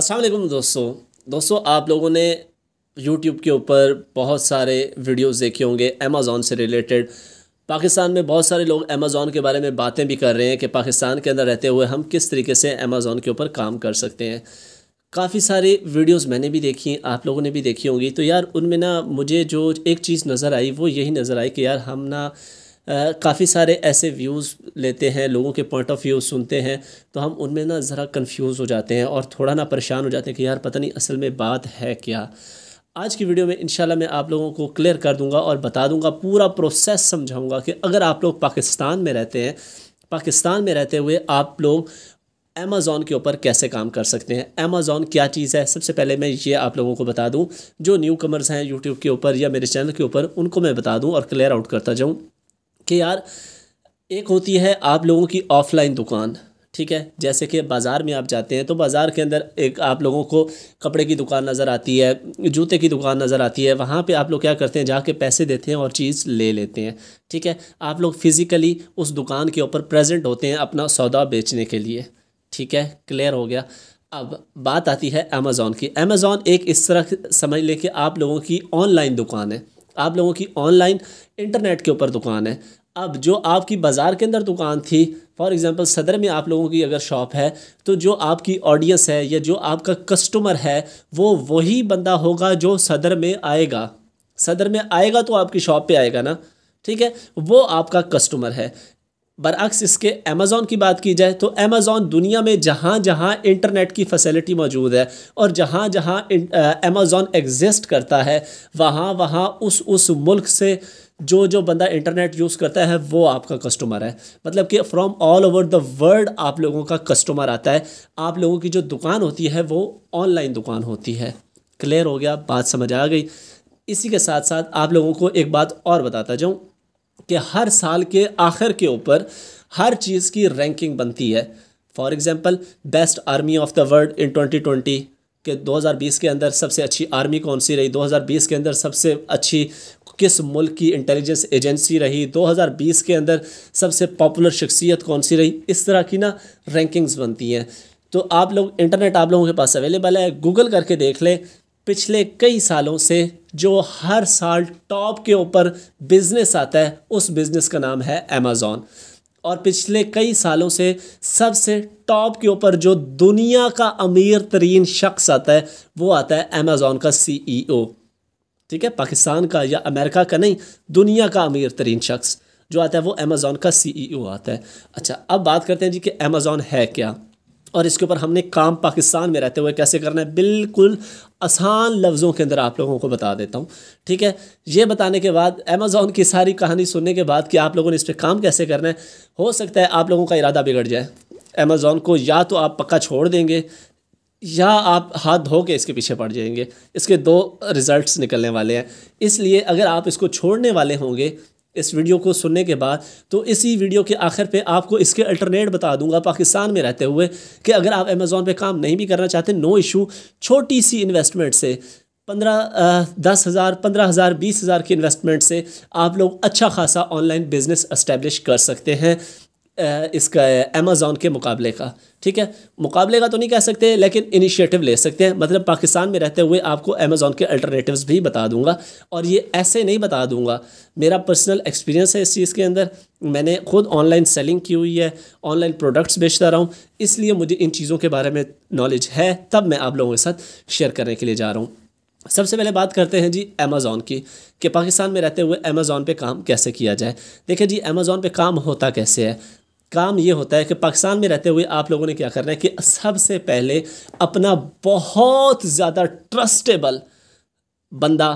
अस्सलाम वालेकुम दोस्तों दोस्तों आप लोगों ने यूट्यूब के ऊपर बहुत सारे वीडियोस देखे होंगे अमेज़ोन से रिलेटेड पाकिस्तान में बहुत सारे लोग अमेज़ोन के बारे में बातें भी कर रहे हैं कि पाकिस्तान के अंदर रहते हुए हम किस तरीके से अमेज़ोन के ऊपर काम कर सकते हैं काफ़ी सारी वीडियोस मैंने भी देखी आप लोगों ने भी देखी होंगी तो यार उनमें ना मुझे जो एक चीज़ नज़र आई वो यही नज़र आई कि यार हम ना काफ़ी सारे ऐसे व्यूज़ लेते हैं लोगों के पॉइंट ऑफ व्यू सुनते हैं तो हम उनमें ना ज़रा कन्फ्यूज़ हो जाते हैं और थोड़ा ना परेशान हो जाते हैं कि यार पता नहीं असल में बात है क्या आज की वीडियो में इन मैं आप लोगों को क्लियर कर दूंगा और बता दूंगा पूरा प्रोसेस समझाऊंगा कि अगर आप लोग पाकिस्तान में रहते हैं पाकिस्तान में रहते हुए आप लोग अमेज़ोन के ऊपर कैसे काम कर सकते हैं अमेज़ोन क्या चीज़ है सबसे पहले मैं ये आप लोगों को बता दूं जो न्यू कमर्स हैं यूट्यूब के ऊपर या मेरे चैनल के ऊपर उनको मैं बता दूं और क्लियर आउट करता जाऊं कि यार एक होती है आप लोगों की ऑफ़लाइन दुकान ठीक है जैसे कि बाज़ार में आप जाते हैं तो बाज़ार के अंदर एक आप लोगों को कपड़े की दुकान नज़र आती है जूते की दुकान नज़र आती है वहाँ पे आप लोग क्या करते हैं जाके पैसे देते हैं और चीज़ ले लेते हैं ठीक है आप लोग फ़िज़िकली उस दुकान के ऊपर प्रेजेंट होते हैं अपना सौदा बेचने के लिए ठीक है क्लियर हो गया अब बात आती है अमेज़ोन की अमेज़ोन एक इस तरह समझ लें कि आप लोगों की ऑनलाइन दुकान है आप लोगों की ऑनलाइन इंटरनेट के ऊपर दुकान है अब जो आपकी बाज़ार के अंदर दुकान थी फॉर एग्ज़ाम्पल सदर में आप लोगों की अगर शॉप है तो जो आपकी ऑडियंस है या जो आपका कस्टमर है वो वही बंदा होगा जो सदर में आएगा सदर में आएगा तो आपकी शॉप पे आएगा ना ठीक है वो आपका कस्टमर है बरअक्स इसके अमेज़ोन की बात की जाए तो अमेज़ोन दुनिया में जहाँ जहाँ इंटरनेट की फैसिलिटी मौजूद है और जहाँ जहाँ अमेज़ोन एग्जिस्ट करता है वहाँ वहाँ उस उस मुल्क से जो जो बंदा इंटरनेट यूज़ करता है वो आपका कस्टमर है मतलब कि from all over the world आप लोगों का कस्टमर आता है आप लोगों की जो दुकान होती है वो ऑनलाइन दुकान होती है क्लियर हो गया बात समझ आ गई इसी के साथ साथ आप लोगों को एक बात और बताता जाऊँ कि हर साल के आखिर के ऊपर हर चीज़ की रैंकिंग बनती है for example best army of the world in 2020 कि 2020 के अंदर सबसे अच्छी आर्मी कौन सी रही 2020 के अंदर सबसे अच्छी किस मुल्क की इंटेलिजेंस एजेंसी रही 2020 के अंदर सबसे पॉपुलर शख्सियत कौन सी रही इस तरह की ना रैंकिंग्स बनती हैं तो आप लोग इंटरनेट आप लोगों के पास अवेलेबल है गूगल करके देख लें पिछले कई सालों से जो हर साल टॉप के ऊपर बिज़नेस आता है उस बिज़नेस का नाम है अमेज़ोन और पिछले कई सालों से सबसे टॉप के ऊपर जो दुनिया का अमीर तरीन शख्स आता है वो आता है अमेज़ॉन का सीईओ e ठीक है पाकिस्तान का या अमेरिका का नहीं दुनिया का अमीर तरीन शख्स जो आता है वो अमेज़ोन का सीईओ e आता है अच्छा अब बात करते हैं जी कि अमेज़ोन है क्या और इसके ऊपर हमने काम पाकिस्तान में रहते हुए कैसे करना है बिल्कुल आसान लफ्ज़ों के अंदर आप लोगों को बता देता हूँ ठीक है ये बताने के बाद अमेज़ोन की सारी कहानी सुनने के बाद कि आप लोगों ने इस पर काम कैसे करना है हो सकता है आप लोगों का इरादा बिगड़ जाए अमेज़ोन को या तो आप पक्का छोड़ देंगे या आप हाथ धो के इसके पीछे पड़ जाएंगे इसके दो रिज़ल्ट्स निकलने वाले हैं इसलिए अगर आप इसको छोड़ने वाले होंगे इस वीडियो को सुनने के बाद तो इसी वीडियो के आखिर पे आपको इसके अल्टरनेट बता दूंगा पाकिस्तान में रहते हुए कि अगर आप अमेज़ोन पे काम नहीं भी करना चाहते नो इशू छोटी सी इन्वेस्टमेंट से पंद्रह दस हज़ार पंद्रह हज़ार बीस हज़ार की इन्वेस्टमेंट से आप लोग अच्छा खासा ऑनलाइन बिज़नेस इस्टेब्लिश कर सकते हैं इसका अमेज़ोन के मुकाबले का ठीक है मुकाबले का तो नहीं कह सकते लेकिन इनिशिएटिव ले सकते हैं मतलब पाकिस्तान में रहते हुए आपको अमेज़ोन के अल्टरनेटिव्स भी बता दूंगा और ये ऐसे नहीं बता दूंगा मेरा पर्सनल एक्सपीरियंस है इस चीज़ के अंदर मैंने खुद ऑनलाइन सेलिंग की हुई है ऑनलाइन प्रोडक्ट्स बेचता रहा हूँ इसलिए मुझे इन चीज़ों के बारे में नॉलेज है तब मैं आप लोगों के साथ शेयर करने के लिए जा रहा हूँ सबसे पहले बात करते हैं जी अमेज़ोन की कि पाकिस्तान में रहते हुए अमेज़ोन पे काम कैसे किया जाए देखिए जी अमेज़ोन पे काम होता कैसे है काम ये होता है कि पाकिस्तान में रहते हुए आप लोगों ने क्या करना है कि सबसे पहले अपना बहुत ज़्यादा ट्रस्टेबल बंदा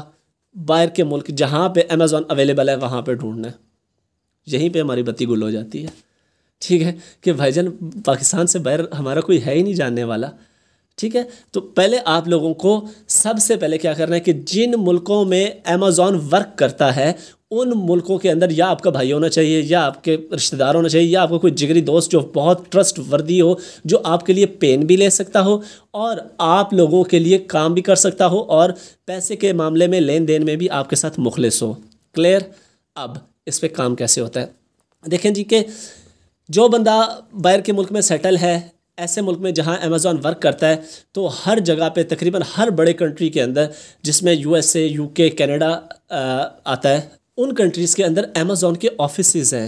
बाहर के मुल्क जहाँ पे अमेज़ोन अवेलेबल है वहाँ पे ढूंढना है यहीं पे हमारी बत्ती गुल हो जाती है ठीक है कि भाईजान पाकिस्तान से बाहर हमारा कोई है ही नहीं जानने वाला ठीक है तो पहले आप लोगों को सबसे पहले क्या करना है कि जिन मुल्कों में अमेज़ोन वर्क करता है उन मुल्कों के अंदर या आपका भाई होना चाहिए या आपके रिश्तेदार होना चाहिए या आपका कोई जिगरी दोस्त जो बहुत ट्रस्ट वर्दी हो जो आपके लिए पेन भी ले सकता हो और आप लोगों के लिए काम भी कर सकता हो और पैसे के मामले में लेन देन में भी आपके साथ मुखलिस हो क्लियर अब इस पर काम कैसे होता है देखें जी के जो बंदा बाहर के मुल्क में सेटल है ऐसे मुल्क में जहाँ अमेज़ॉन वर्क करता है तो हर जगह पे तकरीबन हर बड़े कंट्री के अंदर जिसमें यूएसए यूके कनाडा आता है उन कंट्रीज़ के अंदर अमेज़ोन के ऑफिस हैं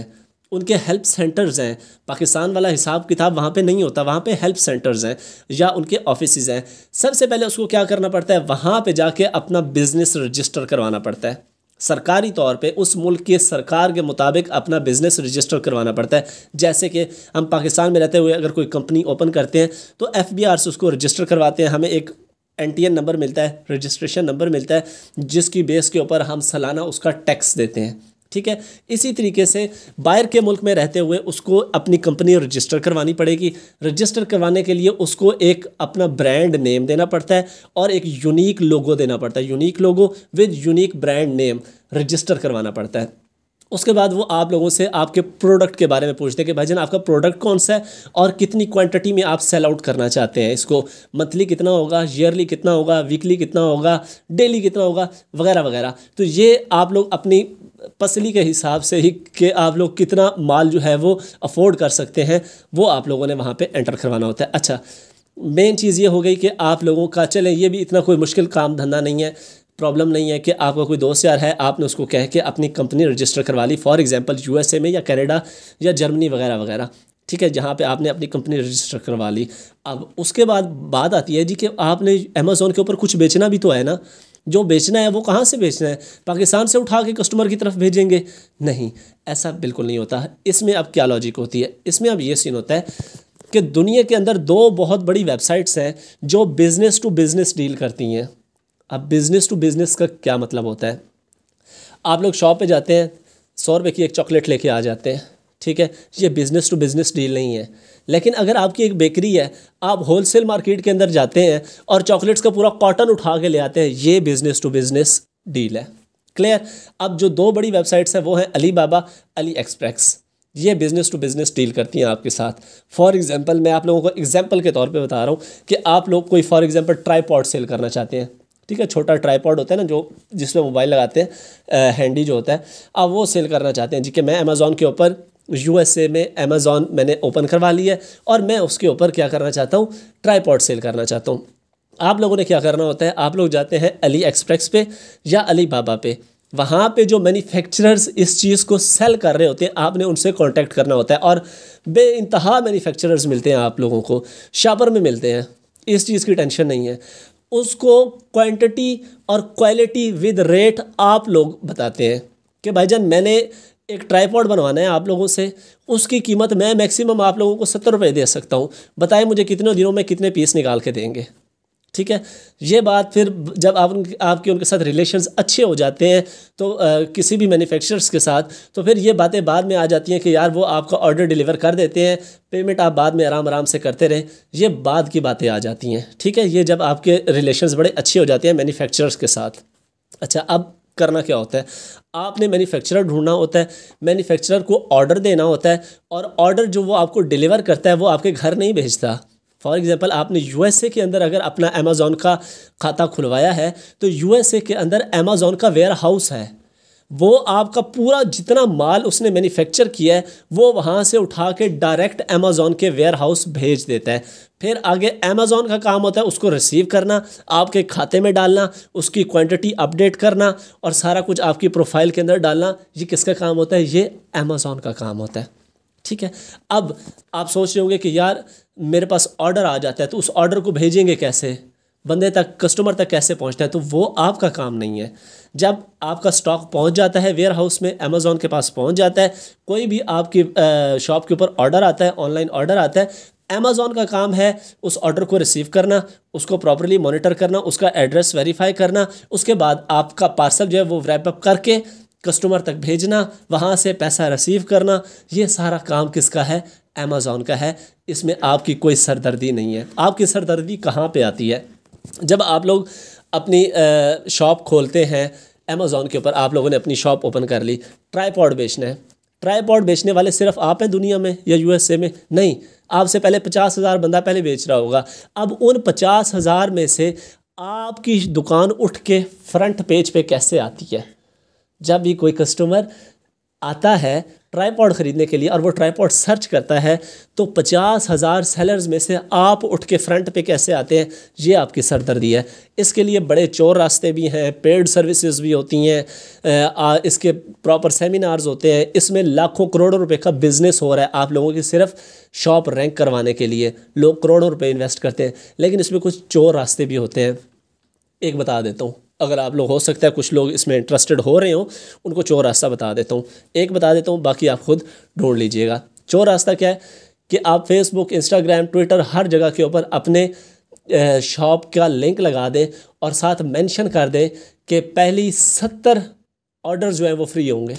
उनके हेल्प सेंटर्स हैं पाकिस्तान वाला हिसाब किताब वहाँ पे नहीं होता वहाँ पे हेल्प सेंटर्स हैं या उनके ऑफिस हैं सबसे पहले उसको क्या करना पड़ता है वहाँ पे जाके अपना बिज़नेस रजिस्टर करवाना पड़ता है सरकारी तौर पे उस मुल्क के सरकार के मुताबिक अपना बिज़नेस रजिस्टर करवाना पड़ता है जैसे कि हम पाकिस्तान में रहते हुए अगर कोई कंपनी ओपन करते हैं तो एफ से उसको रजिस्टर करवाते हैं हमें एक एन नंबर मिलता है रजिस्ट्रेशन नंबर मिलता है जिसकी बेस के ऊपर हम सालाना उसका टैक्स देते हैं ठीक है इसी तरीके से बाहर के मुल्क में रहते हुए उसको अपनी कंपनी रजिस्टर करवानी पड़ेगी रजिस्टर करवाने के लिए उसको एक अपना ब्रांड नेम देना पड़ता है और एक यूनिक लोगो देना पड़ता है unique logo with unique brand name register करवाना पड़ता है उसके बाद वो आप लोगों से आपके प्रोडक्ट के बारे में पूछते हैं कि भाई जान आपका प्रोडक्ट कौन सा है और कितनी क्वांटिटी में आप सेल आउट करना चाहते हैं इसको मंथली कितना होगा ईयरली कितना होगा वीकली कितना होगा डेली कितना होगा वगैरह वगैरह तो ये आप लोग अपनी पसली के हिसाब से ही कि आप लोग कितना माल जो है वो अफोर्ड कर सकते हैं वो आप लोगों ने वहाँ पर एंटर करवाना होता है अच्छा मेन चीज़ ये हो गई कि आप लोगों का चलें ये भी इतना कोई मुश्किल काम धंधा नहीं है प्रॉब्लम नहीं है कि आपका कोई दोस्त यार है आपने उसको कह के अपनी कंपनी रजिस्टर करवा ली फॉर एग्जांपल यूएसए में या कनाडा या जर्मनी वगैरह वगैरह ठीक है जहाँ पे आपने अपनी कंपनी रजिस्टर करवा ली अब उसके बाद बात आती है जी कि आपने अमेज़ोन के ऊपर कुछ बेचना भी तो है ना जो बेचना है वो कहाँ से बेचना है पाकिस्तान से उठा के कस्टमर की तरफ भेजेंगे नहीं ऐसा बिल्कुल नहीं होता इसमें अब क्या लॉजिक होती है इसमें अब ये सीन होता है कि दुनिया के अंदर दो बहुत बड़ी वेबसाइट्स हैं जो बिज़नेस टू बिज़नेस डील करती हैं अब बिज़नेस टू बिज़नेस का क्या मतलब होता है आप लोग शॉप पे जाते हैं सौ रुपये की एक चॉकलेट लेके आ जाते हैं ठीक है ये बिज़नेस टू बिज़नेस डील नहीं है लेकिन अगर आपकी एक बेकरी है आप होलसेल मार्केट के अंदर जाते हैं और चॉकलेट्स का पूरा कॉटन उठा के ले आते हैं ये बिज़नेस टू बिज़नेस डील है क्लियर अब जो दो बड़ी वेबसाइट्स हैं वो हैं अली बाबा अली एक्सप्रेस ये बिज़नेस टू बिज़नेस डील करती हैं आपके साथ फॉर एग्ज़ाम्पल मैं आप लोगों को एग्ज़ाम्पल के तौर पे बता रहा हूँ कि आप लोग कोई फॉर एग्ज़ाम्पल ट्राई सेल करना चाहते हैं ठीक है छोटा ट्राईपॉड होता है ना जो जिसमें मोबाइल लगाते हैं हैंडी जो होता है अब वो सेल करना चाहते हैं जी कि मैं अमेज़ोन के ऊपर ए में अमेज़ोन मैंने ओपन करवा लिया है और मैं उसके ऊपर क्या करना चाहता हूँ ट्राईपॉड सेल करना चाहता हूँ आप लोगों ने क्या करना होता है आप लोग जाते हैं अली एक्सप्रेस पे या अली बाबा पे वहाँ पे जो मैन्युफैक्चरर्स इस चीज़ को सेल कर रहे होते हैं आपने उनसे कांटेक्ट करना होता है और बे इंतहा मैन्युफैक्चरर्स मिलते हैं आप लोगों को शापर में मिलते हैं इस चीज़ की टेंशन नहीं है उसको क्वांटिटी और क्वालिटी विद रेट आप लोग बताते हैं कि भाईजान मैंने एक ट्राईपॉड बनवाना है आप लोगों से उसकी कीमत मैं मैक्सिमम आप लोगों को सत्तर रुपये दे सकता हूँ बताएं मुझे कितने दिनों में कितने पीस निकाल के देंगे ठीक है ये बात फिर जब आप उनके आपके उनके साथ रिलेशंस अच्छे हो जाते हैं तो आ, किसी भी मैन्युफैक्चरर्स के साथ तो फिर ये बातें बाद में आ जाती हैं कि यार वो आपका ऑर्डर डिलीवर कर देते हैं पेमेंट आप बाद में आराम आराम से करते रहें ये बाद की बातें आ जाती हैं ठीक है ये जब आपके रिलेशन बड़े अच्छे हो जाते हैं मैन्युफैक्चरर्स के साथ अच्छा अब करना क्या होता है आपने मैन्युफैक्चरर ढूंढना होता है मैन्युफैक्चरर को ऑर्डर देना होता है और ऑर्डर जो वो आपको डिलीवर करता है वो आपके घर नहीं भेजता फॉर एग्ज़ाम्पल आपने यूएसए के अंदर अगर अपना अमेज़ोन का खाता खुलवाया है तो यूएसए के अंदर अमेज़ोन का वेयर हाउस है वो आपका पूरा जितना माल उसने मैन्युफैक्चर किया है वो वहाँ से उठा के डायरेक्ट अमेज़ोन के वेयर हाउस भेज देता है फिर आगे अमेज़ोन का काम होता है उसको रिसीव करना आपके खाते में डालना उसकी क्वांटिटी अपडेट करना और सारा कुछ आपकी प्रोफाइल के अंदर डालना ये किसका काम होता है ये अमेज़ोन का काम होता है ठीक है अब आप सोच रहे होंगे कि यार मेरे पास ऑर्डर आ जाता है तो उस ऑर्डर को भेजेंगे कैसे बंदे तक कस्टमर तक कैसे पहुंचता है तो वो आपका काम नहीं है जब आपका स्टॉक पहुंच जाता है वेयर हाउस में अमेज़ोन के पास पहुंच जाता है कोई भी आपकी शॉप के ऊपर ऑर्डर आता है ऑनलाइन ऑर्डर आता है अमेज़ोन का काम है उस ऑर्डर को रिसीव करना उसको प्रॉपरली मॉनिटर करना उसका एड्रेस वेरीफाई करना उसके बाद आपका पार्सल जो है वो रैपअप करके कस्टमर तक भेजना वहाँ से पैसा रिसीव करना ये सारा काम किसका है अमेज़ोन का है इसमें आपकी कोई सरदर्दी नहीं है आपकी सरदर्दी कहाँ पे आती है जब आप लोग अपनी शॉप खोलते हैं अमेज़ोन के ऊपर आप लोगों ने अपनी शॉप ओपन कर ली ट्राईपॉड बेचना है ट्राईपॉड बेचने वाले सिर्फ आप हैं दुनिया में या यू में नहीं आपसे पहले पचास हज़ार बंदा पहले बेच रहा होगा अब उन पचास हज़ार में से आपकी दुकान उठ के फ्रंट पेज पे कैसे आती है जब भी कोई कस्टमर आता है ट्राईपॉड ख़रीदने के लिए और वो ट्राईपॉड सर्च करता है तो पचास हज़ार सेलर्स में से आप उठ के फ्रंट पे कैसे आते हैं ये आपकी सरदर्दी है इसके लिए बड़े चोर रास्ते भी हैं पेड सर्विसेज भी होती हैं इसके प्रॉपर सेमिनार्स होते हैं इसमें लाखों करोड़ों रुपए का बिज़नेस हो रहा है आप लोगों की सिर्फ शॉप रैंक करवाने के लिए लोग करोड़ों रुपये इन्वेस्ट करते हैं लेकिन इसमें कुछ चोर रास्ते भी होते हैं एक बता देता हूँ अगर आप लोग हो सकता है कुछ लोग इसमें इंटरेस्टेड हो रहे हो उनको चौ रास्ता बता देता हूँ एक बता देता हूँ बाकी आप खुद ढूंढ लीजिएगा चौ रास्ता क्या है कि आप फेसबुक इंस्टाग्राम ट्विटर हर जगह के ऊपर अपने शॉप का लिंक लगा दें और साथ मेंशन कर दें कि पहली सत्तर ऑर्डर जो हैं वो फ्री होंगे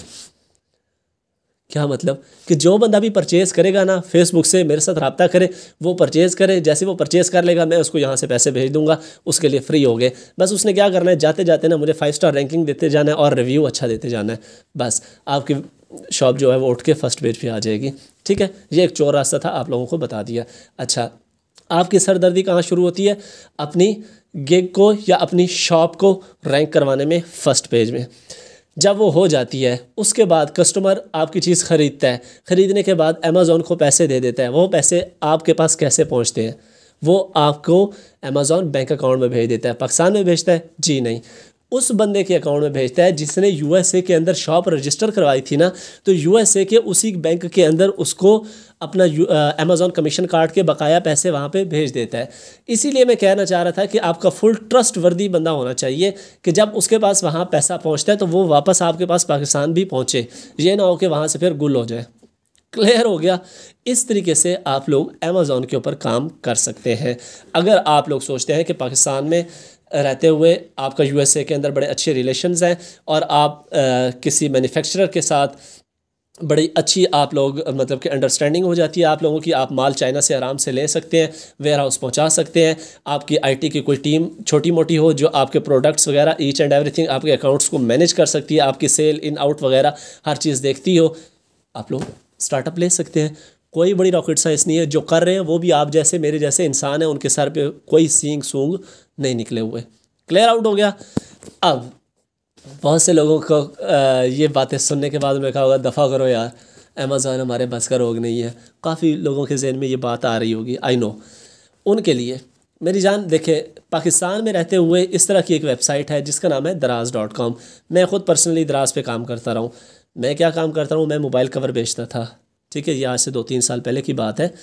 क्या मतलब कि जो बंदा भी परचेज़ करेगा ना फेसबुक से मेरे साथ रबता करे वो परचेज़ करे जैसे वो परचेज़ कर लेगा मैं उसको यहाँ से पैसे भेज दूँगा उसके लिए फ्री हो गए बस उसने क्या करना है जाते जाते ना मुझे फाइव स्टार रैंकिंग देते जाना है और रिव्यू अच्छा देते जाना है बस आपकी शॉप जो है वो उठ के फर्स्ट पेज पर आ जाएगी ठीक है ये एक चोर रास्ता था आप लोगों को बता दिया अच्छा आपकी सरदर्दी कहाँ शुरू होती है अपनी गिग को या अपनी शॉप को रैंक करवाने में फ़र्स्ट पेज में जब वो हो जाती है उसके बाद कस्टमर आपकी चीज़ ख़रीदता है ख़रीदने के बाद अमेज़ोन को पैसे दे देता है वो पैसे आपके पास कैसे पहुँचते हैं वो आपको अमेज़ोन बैंक अकाउंट में भेज देता है पाकिस्तान में भेजता है जी नहीं उस बंदे के अकाउंट में भेजता है जिसने यूएसए के अंदर शॉप रजिस्टर करवाई थी ना तो यूएसए के उसी बैंक के अंदर उसको अपना अमेज़ोन कमीशन कार्ड के बकाया पैसे वहाँ पे भेज देता है इसीलिए मैं कहना चाह रहा था कि आपका फुल ट्रस्ट वर्दी बंदा होना चाहिए कि जब उसके पास वहाँ पैसा पहुँचता है तो वो वापस आपके पास पाकिस्तान भी पहुँचे ये ना हो कि वहाँ से फिर गुल हो जाए क्लियर हो गया इस तरीके से आप लोग अमेज़ोन के ऊपर काम कर सकते हैं अगर आप लोग सोचते हैं कि पाकिस्तान में रहते हुए आपका यूएसए के अंदर बड़े अच्छे रिलेशंस हैं और आप आ, किसी मैन्युफैक्चरर के साथ बड़ी अच्छी आप लोग मतलब कि अंडरस्टैंडिंग हो जाती है आप लोगों की आप माल चाइना से आराम से ले सकते हैं वेयर हाउस पहुँचा सकते हैं आपकी आईटी की कोई टीम छोटी मोटी हो जो आपके प्रोडक्ट्स वगैरह ईच एंड एवरीथिंग आपके अकाउंट्स को मैनेज कर सकती है आपकी सेल इन आउट वगैरह हर चीज़ देखती हो आप लोग स्टार्टअप ले सकते हैं कोई बड़ी रॉकेट साइंस नहीं है जो कर रहे हैं वो भी आप जैसे मेरे जैसे इंसान हैं उनके सर पे कोई सींग सूंग नहीं निकले हुए क्लियर आउट हो गया अब बहुत से लोगों को ये बातें सुनने के बाद मैं कहा होगा दफ़ा करो यार अमेज़ोन हमारे बस का रोग नहीं है काफ़ी लोगों के जहन में ये बात आ रही होगी आई नो उनके लिए मेरी जान देखे पाकिस्तान में रहते हुए इस तरह की एक वेबसाइट है जिसका नाम है दराज डॉट कॉम मैं ख़ुद पर्सनली दराज पे काम करता रहा हूँ मैं क्या काम करता हूँ मैं मोबाइल कवर बेचता था ठीक है ये आज से दो तीन साल पहले की बात है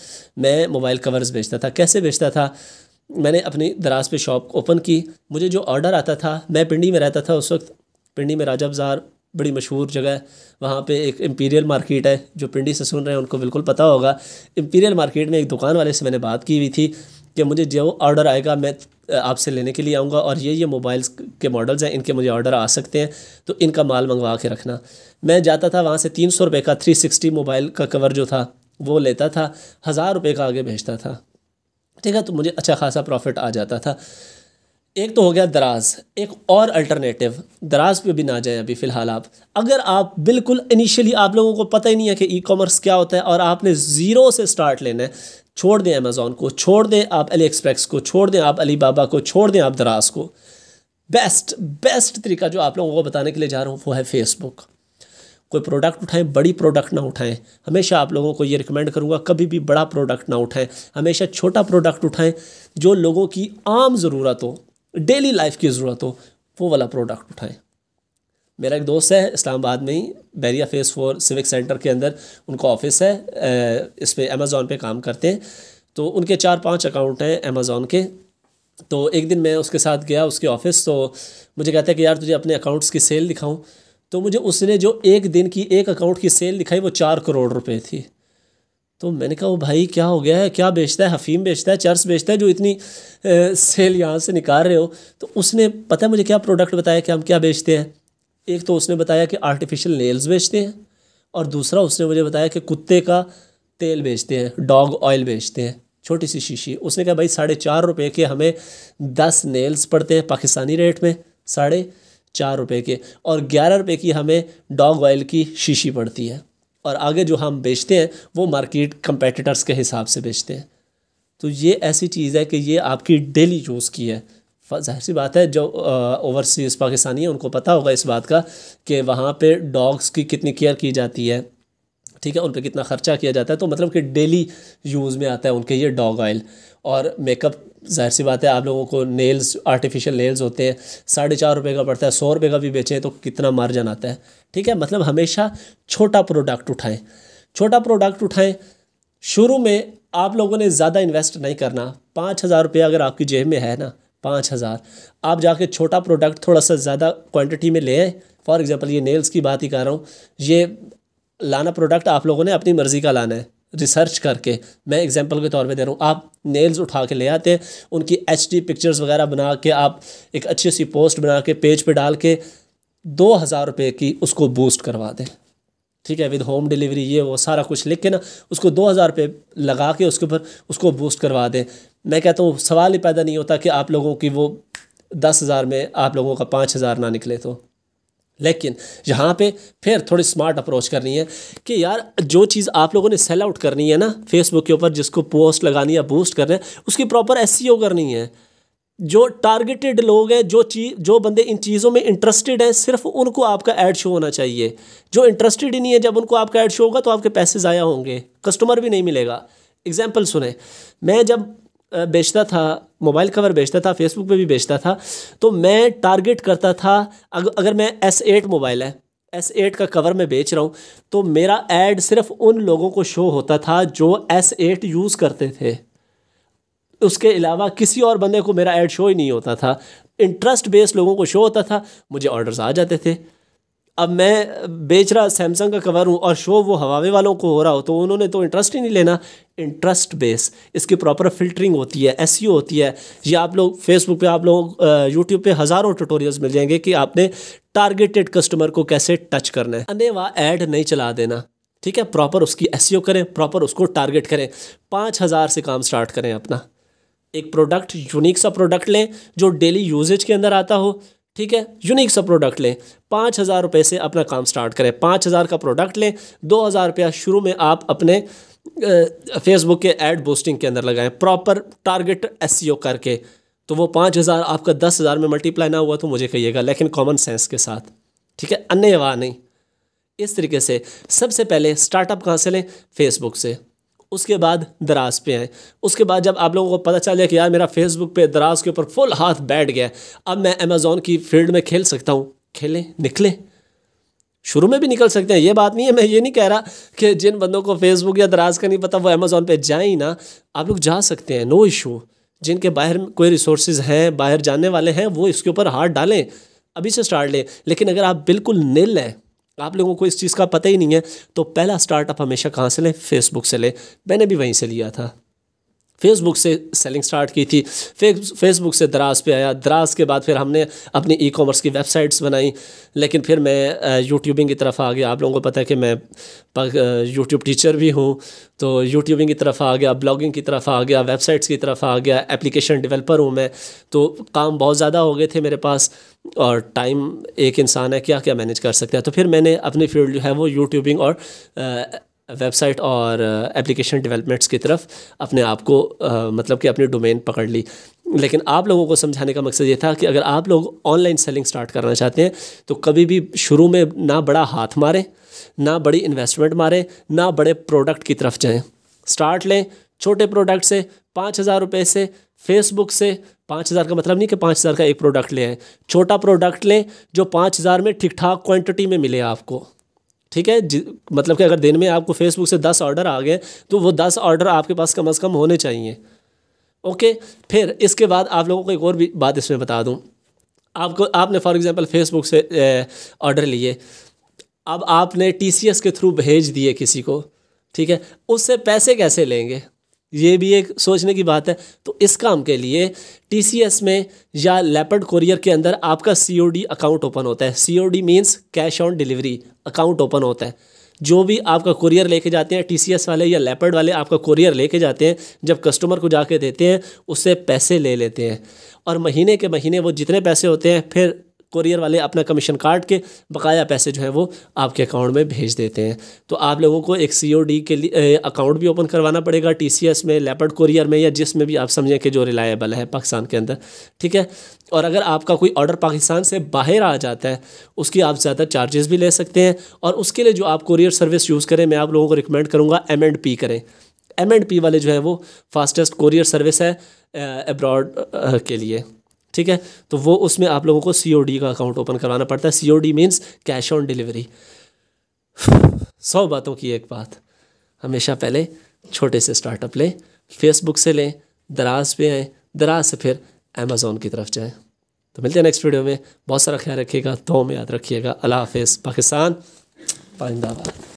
मैं मोबाइल कवर्स बेचता था कैसे बेचता था मैंने अपनी दराज पे शॉप ओपन की मुझे जो ऑर्डर आता था मैं पिंडी में रहता था उस वक्त पिंडी में राजा बाज़ार बड़ी मशहूर जगह है वहाँ पे एक इम्पीरियल मार्केट है जो पिंडी से सुन रहे हैं उनको बिल्कुल पता होगा इम्पीरियल मार्केट में एक दुकान वाले से मैंने बात की हुई थी कि मुझे जो ऑर्डर आएगा मैं आपसे लेने के लिए आऊँगा और ये ये मोबाइल्स के मॉडल्स हैं इनके मुझे ऑर्डर आ सकते हैं तो इनका माल मंगवा के रखना मैं जाता था वहाँ से तीन सौ का थ्री सिक्सटी मोबाइल का कवर जो था वो लेता था हज़ार रुपये का आगे भेजता था ठीक है तो मुझे अच्छा खासा प्रॉफिट आ जाता था एक तो हो गया दराज एक और अल्टरनेटिव दराज पे भी ना जाएं अभी फ़िलहाल आप अगर आप बिल्कुल इनिशियली आप लोगों को पता ही नहीं है कि ई कॉमर्स क्या होता है और आपने ज़ीरो से स्टार्ट लेना है छोड़ दें अमेज़ोन को छोड़ दें आप अली एक्सप्रेस को छोड़ दें आप अली बाबा को छोड़ दें आप दराज को बेस्ट बेस्ट तरीका जो आप लोगों को बताने के लिए जा रहा हूँ वो है फेसबुक कोई प्रोडक्ट उठाएं बड़ी प्रोडक्ट ना उठाएं हमेशा आप लोगों को ये रिकमेंड करूँगा कभी भी बड़ा प्रोडक्ट ना उठाएं हमेशा छोटा प्रोडक्ट उठाएं जो लोगों की आम ज़रूरत हो डेली लाइफ की ज़रूरत हो वो वाला प्रोडक्ट उठाएं मेरा एक दोस्त है इस्लामाबाद में ही Bahria phase four civic center के अंदर उनका ऑफिस है इस पर अमेज़ोन पर काम करते हैं तो उनके चार पांच अकाउंट हैं अमेज़ोन के तो एक दिन मैं उसके साथ गया उसके ऑफिस तो मुझे कहता है कि यार तुझे अपने अकाउंट्स की सेल दिखाऊँ तो मुझे उसने जो एक दिन की एक अकाउंट की सेल दिखाई वो चार करोड़ रुपये थी तो मैंने कहा वो भाई क्या हो गया है क्या बेचता है हफीम बेचता है चर्स बेचता है जो इतनी सेल यहाँ से निकाल रहे हो तो उसने पता है मुझे क्या प्रोडक्ट बताया कि हम क्या बेचते हैं एक तो उसने बताया कि आर्टिफिशियल नेल्स बेचते हैं और दूसरा उसने मुझे बताया कि कुत्ते का तेल बेचते हैं डॉग ऑयल बेचते हैं छोटी सी शीशी उसने कहा भाई साढ़े चार रुपये के हमें दस नेल्स पड़ते हैं पाकिस्तानी रेट में साढ़े चार रुपये के और ग्यारह रुपये की हमें डॉग ऑयल की शीशी पड़ती है और आगे जो हम बेचते हैं वो मार्केट कंपेटिटर्स के हिसाब से बेचते हैं तो ये ऐसी चीज़ है कि ये आपकी डेली यूज़ की है जाहिर सी बात है जो ओवरसीज़ पाकिस्तानी है उनको पता होगा इस बात का कि वहाँ पे डॉग्स की कितनी केयर की जाती है ठीक है उन पर कितना ख़र्चा किया जाता है तो मतलब कि डेली यूज़ में आता है उनके ये डॉग ऑयल और मेकअप जाहिर सी बात है आप लोगों को नेल्स आर्टिफिशियल नेल्स होते हैं साढ़े चार रुपये का पड़ता है सौ रुपये का भी बेचें तो कितना मार्जन आता है ठीक है मतलब हमेशा छोटा प्रोडक्ट उठाएँ छोटा प्रोडक्ट उठाएँ शुरू में आप लोगों ने ज़्यादा इन्वेस्ट नहीं करना पाँच हज़ार रुपये अगर आपकी जेब में है ना पाँच हज़ार आप जाके छोटा प्रोडक्ट थोड़ा सा ज़्यादा क्वांटिटी में ले आएँ फॉर एग्ज़ाम्पल ये नेल्स की बात ही कर रहा हूँ ये लाना प्रोडक्ट आप लोगों ने अपनी मर्ज़ी का लाना है रिसर्च करके मैं एग्जांपल के तौर पे दे रहा हूँ आप नेल्स उठा के ले आते हैं उनकी एच पिक्चर्स वगैरह बना के आप एक अच्छी सी पोस्ट बना के पेज पे डाल के दो हज़ार रुपये की उसको बूस्ट करवा दें ठीक है विद होम डिलीवरी ये वो सारा कुछ लिख के ना उसको दो हज़ार रुपये लगा के उसके ऊपर उसको बूस्ट करवा दें मैं कहता हूँ सवाल ही पैदा नहीं होता कि आप लोगों की वो दस हज़ार में आप लोगों का पाँच हज़ार ना निकले तो लेकिन यहाँ पे फिर थोड़ी स्मार्ट अप्रोच करनी है कि यार जो चीज़ आप लोगों ने सेल आउट करनी है ना फेसबुक के ऊपर जिसको पोस्ट लगानी है बूस्ट करना है उसकी प्रॉपर एस e करनी है जो टारगेटेड लोग हैं जो चीज जो बंदे इन चीज़ों में इंटरेस्टेड हैं सिर्फ उनको आपका एड शो होना चाहिए जो इंटरेस्टेड ही नहीं है जब उनको आपका एड शो होगा तो आपके पैसे ज़ाया होंगे कस्टमर भी नहीं मिलेगा एग्जाम्पल सुने मैं जब बेचता था मोबाइल कवर बेचता था फेसबुक पे भी बेचता था तो मैं टारगेट करता था अग, अगर मैं एस एट मोबाइल है एस एट का कवर मैं बेच रहा हूँ तो मेरा एड सिर्फ उन लोगों को शो होता था जो एस एट यूज़ करते थे उसके अलावा किसी और बंदे को मेरा ऐड शो ही नहीं होता था इंटरेस्ट बेस्ड लोगों को शो होता था मुझे ऑर्डर्स आ जाते थे अब मैं बेच रहा सैमसंग का कवर हूँ और शो वो हवावे वालों को हो रहा हो तो उन्होंने तो इंटरेस्ट ही नहीं लेना इंटरेस्ट बेस इसकी प्रॉपर फिल्टरिंग होती है एस e होती है ये आप लोग फेसबुक पे आप लोग यूट्यूब पे हज़ारों ट्यूटोरियल्स मिल जाएंगे कि आपने टारगेटेड कस्टमर को कैसे टच करना है अनेवा ऐड नहीं चला देना ठीक है प्रॉपर उसकी एस e करें प्रॉपर उसको टारगेट करें पाँच हज़ार से काम स्टार्ट करें अपना एक प्रोडक्ट यूनिक सा प्रोडक्ट लें जो डेली यूजेज के अंदर आता हो ठीक है यूनिक सा प्रोडक्ट लें पाँच हज़ार रुपये से अपना काम स्टार्ट करें पाँच हज़ार का प्रोडक्ट लें दो हज़ार रुपया शुरू में आप अपने फेसबुक के एड बोस्टिंग के अंदर लगाएं प्रॉपर टारगेट एस करके तो वो पाँच हज़ार आपका दस हज़ार में मल्टीप्लाई ना हुआ तो मुझे कहिएगा लेकिन कॉमन सेंस के साथ ठीक है अन्य वाह नहीं इस तरीके से सबसे पहले स्टार्टअप कहाँ से लें फेसबुक से उसके बाद दराज पे आए उसके बाद जब आप लोगों को पता चल गया कि यार मेरा फेसबुक पे दराज के ऊपर फुल हाथ बैठ गया अब मैं अमेज़ोन की फील्ड में खेल सकता हूँ खेलें निकलें शुरू में भी निकल सकते हैं ये बात नहीं है मैं ये नहीं कह रहा कि जिन बंदों को फेसबुक या दराज का नहीं पता वो अमेज़ोन पे जाए ही ना आप लोग जा सकते हैं नो इशू जिनके बाहर कोई रिसोर्सेज हैं बाहर जाने वाले हैं वो इसके ऊपर हाथ डालें अभी से स्टार्ट लें लेकिन अगर आप बिल्कुल नील हैं आप लोगों को इस चीज़ का पता ही नहीं है तो पहला स्टार्टअप हमेशा कहाँ से लें फेसबुक से लें मैंने भी वहीं से लिया था फेसबुक से सेलिंग स्टार्ट की थी फेसबुक से दराज पे आया दराज के बाद फिर हमने अपनी ई कॉमर्स की वेबसाइट्स बनाई लेकिन फिर मैं यूट्यूबिंग की तरफ आ गया आप लोगों को पता है कि मैं यूट्यूब टीचर भी हूँ तो यूट्यूबिंग की तरफ आ गया ब्लॉगिंग की तरफ आ गया वेबसाइट्स की तरफ आ गया एप्लीकेशन डिवेलपर हूँ मैं तो काम बहुत ज़्यादा हो गए थे मेरे पास और टाइम एक इंसान है क्या क्या मैनेज कर सकता है तो फिर मैंने अपनी फील्ड जो है वो यूट्यूबिंग और वेबसाइट और एप्लीकेशन डेवलपमेंट्स की तरफ अपने आप को मतलब कि अपनी डोमेन पकड़ ली लेकिन आप लोगों को समझाने का मकसद ये था कि अगर आप लोग ऑनलाइन सेलिंग स्टार्ट करना चाहते हैं तो कभी भी शुरू में ना बड़ा हाथ मारें ना बड़ी इन्वेस्टमेंट मारें ना बड़े प्रोडक्ट की तरफ जाएँ स्टार्ट लें छोटे प्रोडक्ट से पाँच हज़ार रुपये से फेसबुक से पाँच हज़ार का मतलब नहीं कि पाँच हज़ार का एक प्रोडक्ट ले आए छोटा प्रोडक्ट लें जो पाँच हज़ार में ठीक ठाक क्वांटिटी में मिले आपको ठीक है मतलब कि अगर दिन में आपको फेसबुक से दस ऑर्डर आ गए तो वो दस ऑर्डर आपके पास कम अज़ कम होने चाहिए ओके फिर इसके बाद आप लोगों को एक और भी बात इसमें बता दूँ आपको आपने फॉर एग्ज़ाम्पल फेसबुक से ऑर्डर लिए अब आपने टी के थ्रू भेज दिए किसी को ठीक है उससे पैसे कैसे लेंगे ये भी एक सोचने की बात है तो इस काम के लिए टी में या लेपर्ड कोरियर के अंदर आपका सी अकाउंट ओपन होता है C O cash on delivery account open होता है जो भी आपका कुरियर लेके जाते हैं टी वाले या लेपर्ड वाले आपका कुरियर लेके जाते हैं जब कस्टमर को जाके देते हैं उससे पैसे ले लेते हैं और महीने के महीने वो जितने पैसे होते हैं फिर कुरियर वाले अपना कमीशन काट के बकाया पैसे जो है वो आपके अकाउंट में भेज देते हैं तो आप लोगों को एक सी के लिए अकाउंट भी ओपन करवाना पड़ेगा टी में लेपर्ड कुरियर में या जिसमें भी आप समझें कि जो रिलायबल है पाकिस्तान के अंदर ठीक है और अगर आपका कोई ऑर्डर पाकिस्तान से बाहर आ जाता है उसकी आप ज़्यादा चार्जेस भी ले सकते हैं और उसके लिए जो आप कुरियर सर्विस यूज़ करें मैं आप लोगों को रिकमेंड करूँगा एम एंड पी करें एम एंड पी वाले जो है वो फास्टेस्ट कुरियर सर्विस है अब्रॉड के लिए ठीक है तो वो उसमें आप लोगों को सी का अकाउंट ओपन करवाना पड़ता है C O D means cash on delivery सौ बातों की एक बात हमेशा पहले छोटे से स्टार्टअप लें फेसबुक से लें दराज पे आएँ दराज से फिर अमेज़ोन की तरफ जाएँ तो मिलते हैं नेक्स्ट वीडियो में बहुत सारा ख्याल रखिएगा तो में याद रखिएगा अला हाफ पाकिस्तान पाइंदाबाद